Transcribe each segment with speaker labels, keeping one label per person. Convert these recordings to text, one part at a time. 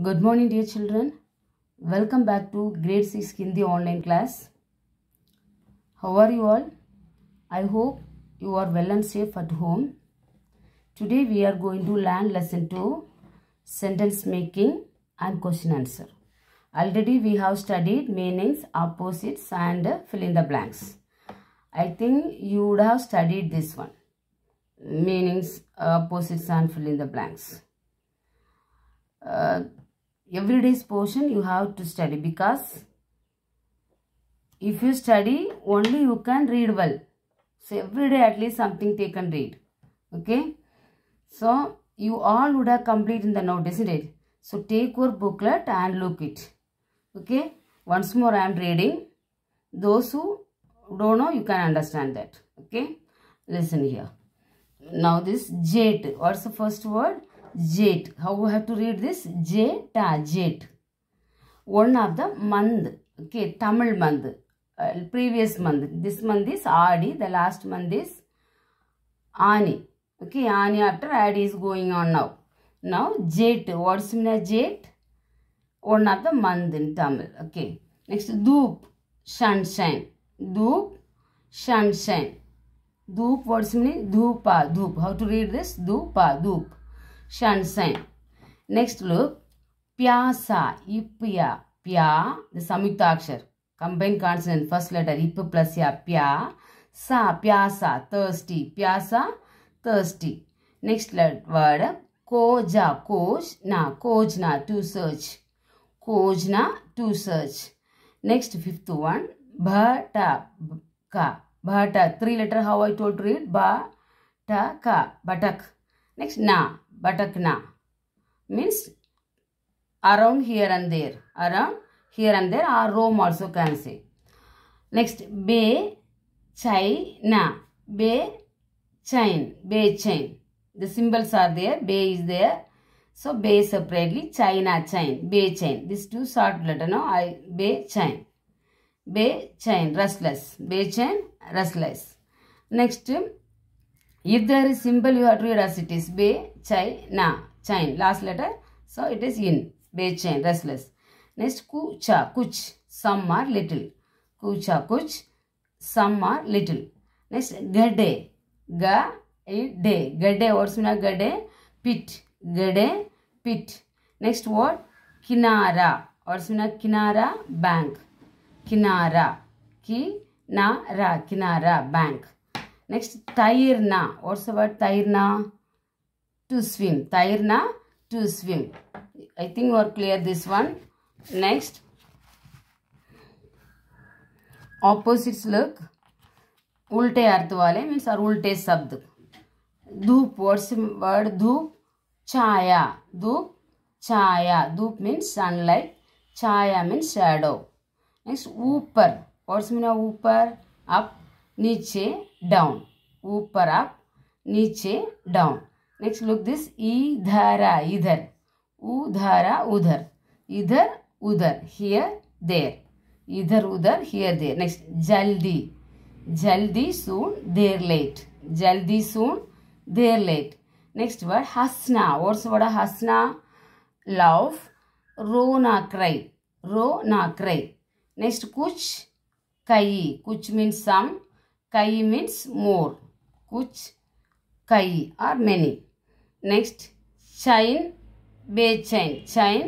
Speaker 1: Good morning dear children. Welcome back to grade 6 Hindi online class. How are you all? I hope you are well and safe at home. Today we are going to learn lesson 2 sentence making and question answer. Already we have studied meanings, opposites and fill in the blanks. I think you would have studied this one. Meanings, opposites and fill in the blanks uh, every day's portion you have to study because if you study only you can read well so every day at least something they can read okay so you all would have completed the note isn't it so take your booklet and look it okay once more i am reading those who don't know you can understand that okay listen here now this jet what's the first word Jet. How we have to read this? Jeta, ah, jet. One of the month. Okay, Tamil month. Uh, previous month. This month is Adi. The last month is Ani. Okay, Ani after Adi is going on now. Now, jet. What's mean jet? One of the month in Tamil. Okay. Next, Doop. Sunshine. Doop. Sunshine. Doop. What's mean? Dhoopa. Doop. How to read this? Dhoopa. Doop. Shansen. Next look. Pyasa, Ipya, Pya, the Samyukta Akshar. Combined consonant, first letter, Ip plus Ya, Pya. Sa, Pyasa, thirsty, Pyasa, thirsty. Next letter, word, Koja, Kojna, Kojna, to search. Kojna, to search. Next, fifth one, Bhata, Ka, Bhata, three letter, how I told to read, Bhata, Ka, Batak. Next, Na, Batakna means around here and there. Around here and there or Rome also can say. Next, Be China. Be chain, Be chain. The symbols are there. Be is there. So, Be separately. China, chain, Be chain. These two short letter, no? I, Be chain, Be chain Restless. Be chain Restless. Next, if there is symbol, you have to read as it is. Be China, China. Last letter. So it is in. chain, restless. Next, kucha, kuch. Some are little. Kucha, kuch. Some are little. Next, gade. Ga, e, de. Gade. What's mean gade? Pit. Gade, pit. Next word, kinara. What's mean kinara? Bank. Kinara. Ki, na, ra. Kinara, bank. Next, tairna. What's the word tairna? to swim. Tairna to swim. I think we are clear this one. Next. Opposites look. उल्टे अर्थ वाले mean और उल्टे शब्द धूप words word धूप छाया धूप छाया धूप मीन सनलाइट छाया मीन शैडो नेक्स्ट ऊपर वर्ड्स मीना ऊपर अप नीचे डाउन ऊपर अप नीचे down Let's look this idhara, either. Udhara, udhar. Either, udhar. Here, there. Either, udhar, here, there. Next, jaldi. Jaldi soon, there late. Jaldi soon, there late. Next word, hasna. What's the word hasna? Love. रो ना cry रो ना cry next कुछ कई कुछ means सम कई means more कुछ कई और मेनी नेक्स्ट शाइन बेचैन शाइन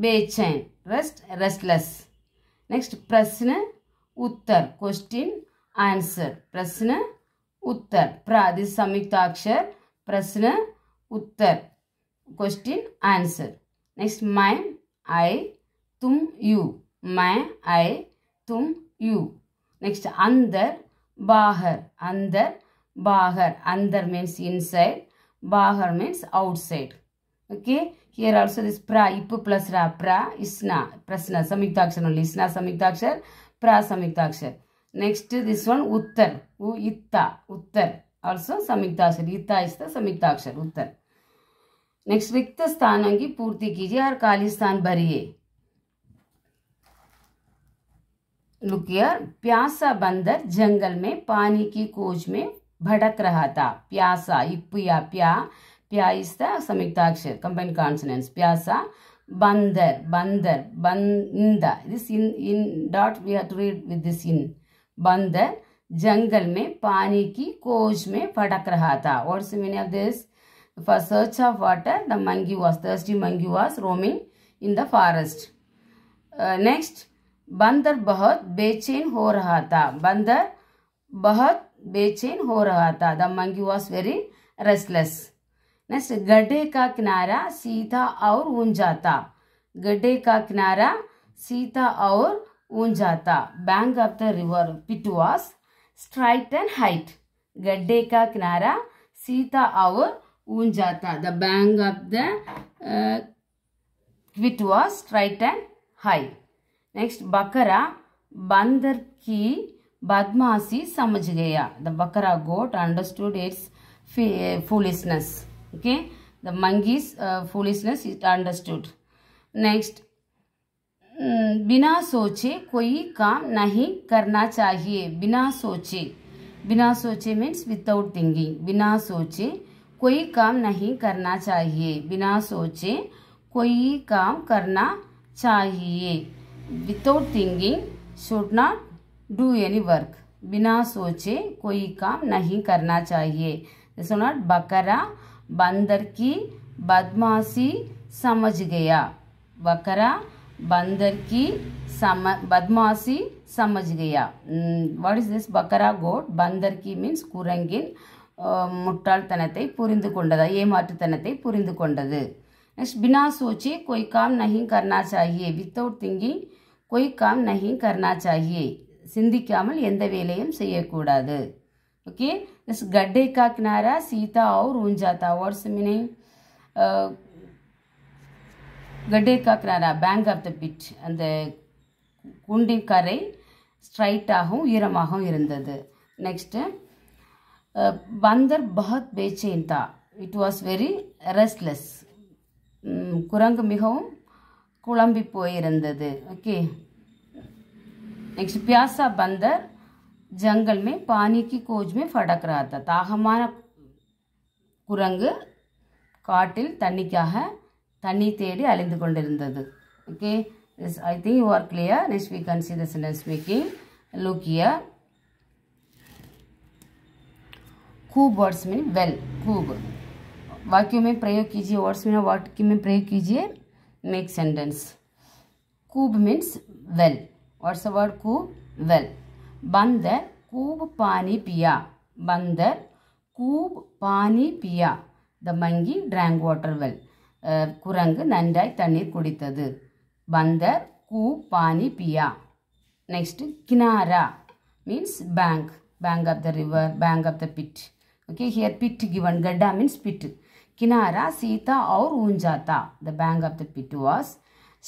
Speaker 1: बेचैन रेस्ट रेस्टलेस नेक्स्ट प्रश्न उत्तर क्वेश्चन आंसर प्रश्न उत्तर प्रादि संयुक्त अक्षर प्रश्न उत्तर क्वेश्चन आंसर नेक्स्ट मैं आई तुम यू मैं आई तुम यू नेक्स्ट अंदर बाहर अंदर बाहर अंदर means inside bahar means outside okay here also this pra ip plus ra pra isna prasna samyuktakshar only isna samyuktakshar pra samyuktakshar next this one uttar u itta uttar also samyuktakshar itta is the samyuktakshar uttar next रिक्त स्थानों की पूर्ति कीजिए और खाली स्थान भरिए लुकियर प्यासा बंदर जंगल में पानी की खोज में भटक रहा था प्यासा इप्पिया प्या प्या इज द संयुक्ताक्षर कंबाइंड कॉन्सनेंट्स प्यासा बंदर बंदर बंद this in in dot we have to read with this in बंदर जंगल में पानी की कोश में भटक रहा था और so many of this for search of water the monkey was thirsty monkey was roaming in the forest next बंदर बहुत बेचैन हो रहा था बंदर बहुत बेचैन हो रहा था the monkey was very restless next गड्ढे का किनारा सीधा और ऊंझा था गड्ढे का किनारा सीधा और ऊंझा था bank of the river pit was straight and height गड्ढे का किनारा सीधा और ऊंझा था the bank of the quit was straight and high next बकरा बंदर की बदमाशी समझ गया द बकरा goat understood its foolishness okay the monkey's foolishness it understood next बिना सोचे कोई काम नहीं करना चाहिए बिना सोचे बिना सोचे मीन्स विदाउट थिंकिंग बिना सोचे कोई काम नहीं करना चाहिए बिना सोचे कोई काम करना चाहिए without thinking should not do any work बिना सोचे कोई काम नहीं करना चाहिए जैसे बकरा बंदर की बदमाशी समझ गया बकरा बंदर की सम बदमाशी समझ गया वाट इज दिस बकरा गोट बंदर की मीन्स कुरंगिन முட்டாள்தனத்தை नेक्स्ट बिना सोचे कोई काम नहीं करना चाहिए विदाउट थिंकिंग कोई काम नहीं करना चाहिए சிந்திக்காமல் எந்த வேலையும் செய்யக்கூடாது ஓகே திஸ் கட்டை காக்கினாரா சீதா அவர் ஊஞ்சாத்தா வாட்ஸ் மீனிங் கட்டை காக்கினாரா பேங்க் ஆஃப் த பிட் அந்த குண்டின் கரை ஸ்ட்ரைட்டாகவும் ஈரமாகவும் இருந்தது நெக்ஸ்ட்டு பந்தர் பகத் பேச்சேன் தா இட் வாஸ் வெரி ரெஸ்ட்லெஸ் குரங்கு மிகவும் குழம்பி போயிருந்தது ஓகே नेक्स्ट प्यासा बंदर जंगल में पानी की कोज में फड़क रहा था ताहमान कुरंग काटिल तन्नी क्या है तन्नी तेरी अलिंद कुंडेरन दद okay this I think you are clear next we can see the sentence making look here खूब वर्ड्स मीन वेल खूब वाक्यों में प्रयोग कीजिए वर्ड्स मीन वाक्य में प्रयोग कीजिए मेक सेंटेंस खूब मीन्स वेल व्हाट्स वर्ड खूब वेल बंदर खूब पानी पिया बंदर खूब पानी पिया द मंगी ड्रांग वाटर वेल குரங்கு நன்றாய் தண்ணீர் குடித்தது பந்தர் கூ பானி பியா நெக்ஸ்ட் கினாரா means bank bank of the river bank of the pit okay here pit given கட்டா மீன்ஸ் பிட் கினாரா சீதா அவர் ஊஞ்சாத்தா the bank of the pit was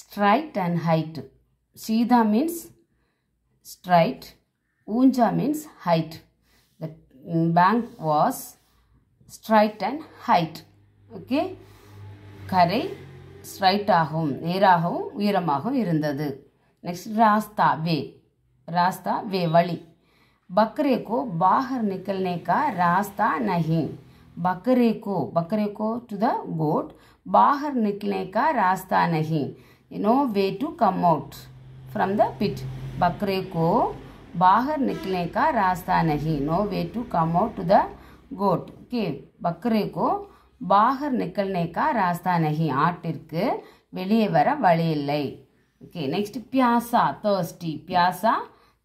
Speaker 1: straight and height Sida means straight. Unja means height. The mm, bank was straight and height. Okay. Kare straight ahum. Nerahum. Viramahum. Irundadu. Next. Rasta. Way. Rasta. Way. Vali. Bakre ko bahar nikalne ka rasta nahi. Bakre ko. Bakre ko to the goat. Bahar nikalne ka rasta nahi. know way to come out. From the pit बकरे को बाहर निकलने का रास्ता नहीं no way to come out to the goat के बकरे को बाहर निकलने का रास्ता नहीं आटे वे वर वाले ओके नेक्स्ट प्यासा तर्स्टी प्यासा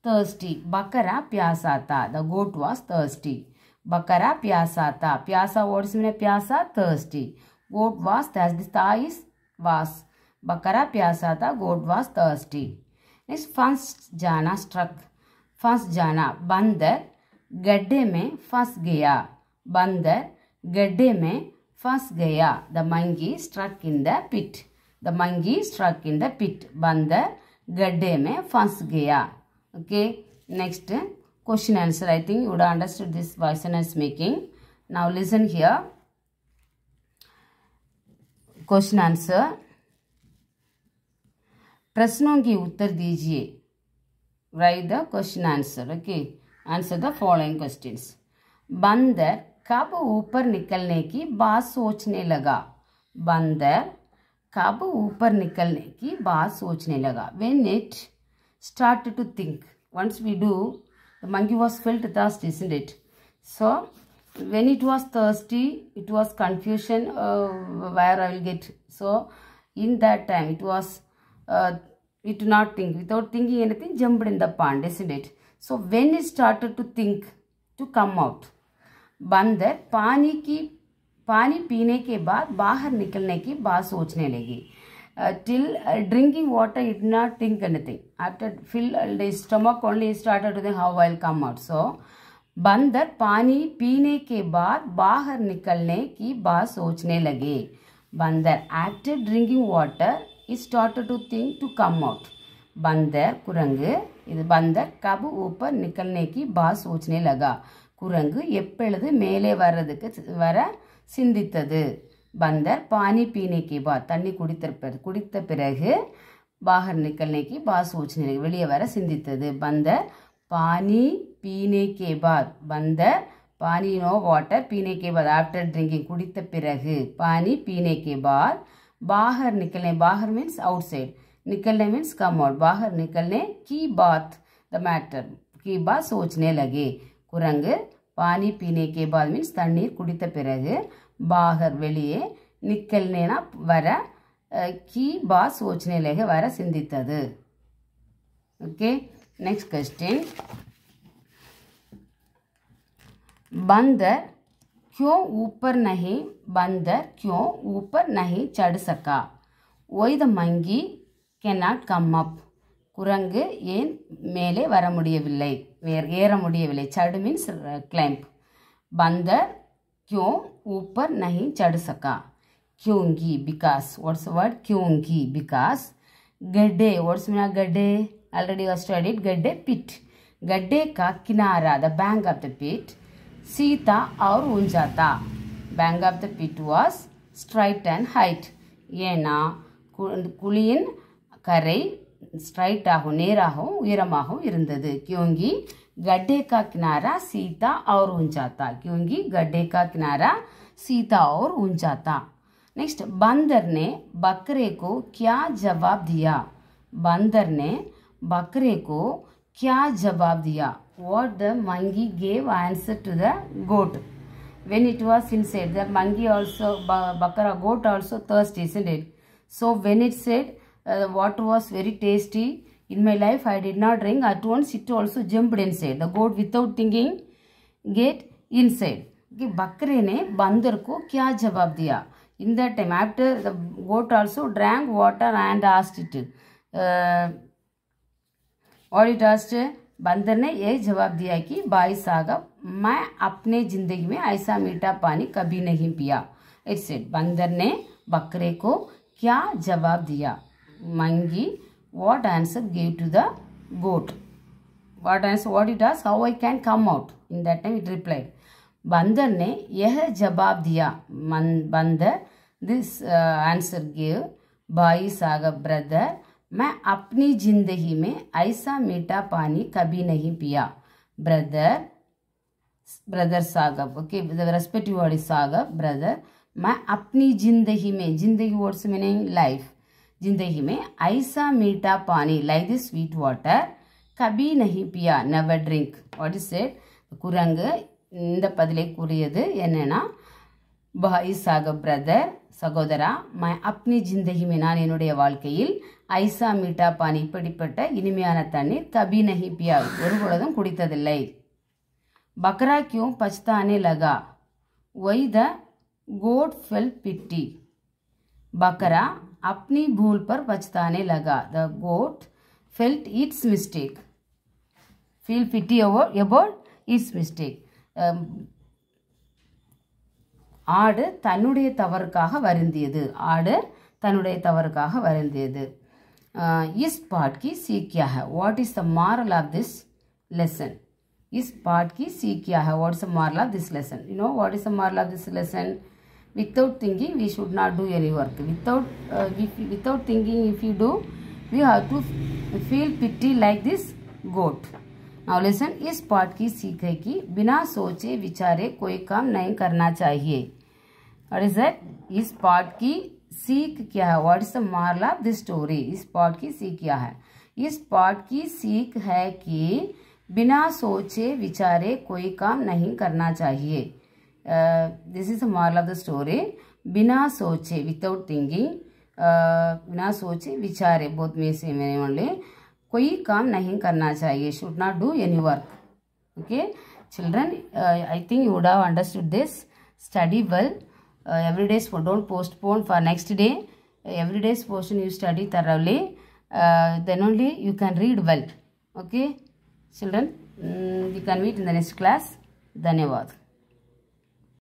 Speaker 1: तर्स्टी बकरा प्यासा था द गोट वाज तर्स्टी बकरा प्यासा था प्यासा वर्ड्स में प्यासा thirsty goat was this was बकरा प्यासा था गोट वाज तर्स्टी मीन फंस जाना स्ट्रक फंस जाना बंदर गड्ढे में फंस गया बंदर गड्ढे में फंस गया the monkey struck in the pit the monkey struck in the pit बंदर गड्ढे में फंस गया okay next question answer I think you understood this वॉइसन एस making now listen here question answer प्रश्नों के उत्तर दीजिए write the question answer okay answer the following question बंदर कब ऊपर निकलने की बात सोचने लगा बंदर कब ऊपर निकलने की बात सोचने लगा when it start to think once we do the monkey was felt thirst is it so when it was thirsty it was confusion uh, where i will get so in that time it uh, it do not think. Without thinking anything, jumped in the pond, isn't it? So when it started to think, to come out, बंदर पानी की पानी पीने के बाद बाहर निकलने की बात सोचने लगी till uh, drinking water it did not think anything after fill uh, the stomach only started to think how i'll come out so बंदर पानी पीने के बाद बाहर निकलने की बात सोचने लगे बंदर after drinking water is start to think to come out பந்தர் குரங்கு இது பந்தர் கபு நிக்கல் நேக்கி பாஸ் ஊச்சனே லகா குரங்கு எப்பொழுது மேலே வர்றதுக்கு வர சிந்தித்தது பந்தர் பானி பீனைக்கு பா தண்ணி குடித்த குடித்த பிறகு பாகர் நேக்கி பாஸ் ஊச்சனே வெளியே வர சிந்தித்தது பந்தர் பானி கே பாத் பந்தர் பானி நோ வாட்டர் கே பாத் ஆஃப்டர் ட்ரிங்கிங் குடித்த பிறகு பானி கே பாத் बाहर निकलने बाहर मीन्स आउटसाइड निकलने मीन्स कम आउट बाहर निकलने की बात द मैटर की बात सोचने लगे कुरंग पानी पीने के बाद मीन्स தண்ணீர் குடித்த பிறகு பாகர் வெளியே நிக்கல்னா வர கீ பா சோச்சனையிலேக வர சிந்தித்தது ஓகே நெக்ஸ்ட் கொஸ்டின் பந்தர் क्यों ऊपर नहीं बंदर क्यों ऊपर नहीं चढ़ सका वही द मंगी कैनॉट कम अप குரங்கு ஏன் மேலே வர முடியவில்லை வேர் ஏற முடியவில்லை சடு மீன்ஸ் கிளைம்ப் பந்தர் क्यों ऊपर नहीं चढ़ सका क्योंकि बिकॉज व्हाट्स वर्ड क्योंकि बिकॉज गड्ढे व्हाट्स मीना गड्डे ऑलरेडी स्टडीड गड्ढे पिट गड्ढे का किनारा the bank of the pit Sita और उलझाता bank of the pit was straight and height ஏன்னா குழியின் கரை ஸ்ட்ரைட்டாகவும் நேராகவும் உயரமாகவும் இருந்தது क्योंकि गड्ढे का किनारा सीधा और ऊंचा था क्योंकि गड्ढे का किनारा सीधा और ऊंचा नेक्स्ट बंदर ने बकरे को क्या जवाब दिया बंदर ने बकरे को क्या जवाब दिया what the monkey gave answer to the goat when it was inside the monkey also bakara goat also thirsty isn't it so when it said uh, water was very tasty in my life i did not drink at once it also jumped inside the goat without thinking get inside कि बकरे ने बंदर को क्या जवाब दिया in the time after the goat also drank water and asked it और it asked बंदर ने यही जवाब दिया कि भाई साहब मैं अपने ज़िंदगी में ऐसा मीठा पानी कभी नहीं पिया इट बंदर ने बकरे को क्या जवाब दिया monkey what answer give to the goat what answer what it asked how I can come out in that time it replied बंदर ने यह जवाब दिया मन बंदर दिस आंसर गिव भाई सागर ब्रदर मैं अपनी जिंदगी में ऐसा मीठा पानी कभी नहीं पिया ब्रदर ब्रदर सागब ओके रेस्पेक्टिव वर्ड सागब ब्रदर मैं अपनी जिंदगी में जिंदगी वर्ड से मीनिंग लाइफ जिंदगी में ऐसा मीठा पानी लाइक दिस स्वीट वाटर कभी नहीं पिया never drink what is set குரங்கு இந்த பதிலை கூறியது என்னன்னா பாய் சாக பிரதர் சகோதரா மை அப்னி ஜிந்தகி நான் என்னுடைய வாழ்க்கையில் ஐசா மீட்டா பான் இப்படிப்பட்ட இனிமையான தண்ணீர் கபி நஹி பியாய் ஒரு குடித்ததில்லை பக்ரா கியூம் பச்தானே லகா why the goat felt pity பக்ரா அப்னி பூல் பர் பச்தானே லகா the goat felt its mistake feel pity எபோல் இட்ஸ் மிஸ்டேக் ஆடு தன்னுடைய தவறுக்காக வருந்தியது ஆடு தன்னுடைய தவறுக்காக வருந்தியது இஸ் பாட் கி சீக்கியாக what is the moral of this lesson இஸ் பாட் கி சீக்கியாக what is a moral of this lesson you know what is a moral of this lesson without thinking we should not do any work without without thinking if you do we have to feel pity like this goat now lesson इस पाठ की सीख है कि बिना सोचे विचारे कोई काम नहीं करना चाहिए और सर इस पार्ट की सीख क्या है what is the moral of the story इस पार्ट की सीख क्या है इस पार्ट की सीख है कि बिना सोचे विचारे कोई काम नहीं करना चाहिए this is the of the story बिना सोचे विदाउट थिंकिंग बिना सोचे विचारे बहुत में से मैंने ओनली कोई काम नहीं करना चाहिए should not do any work okay children I think you would have understood this study well every days don't postpone for next day every days postpone you study thoroughly then only you can read well okay children you can meet in the next class धन्यवाद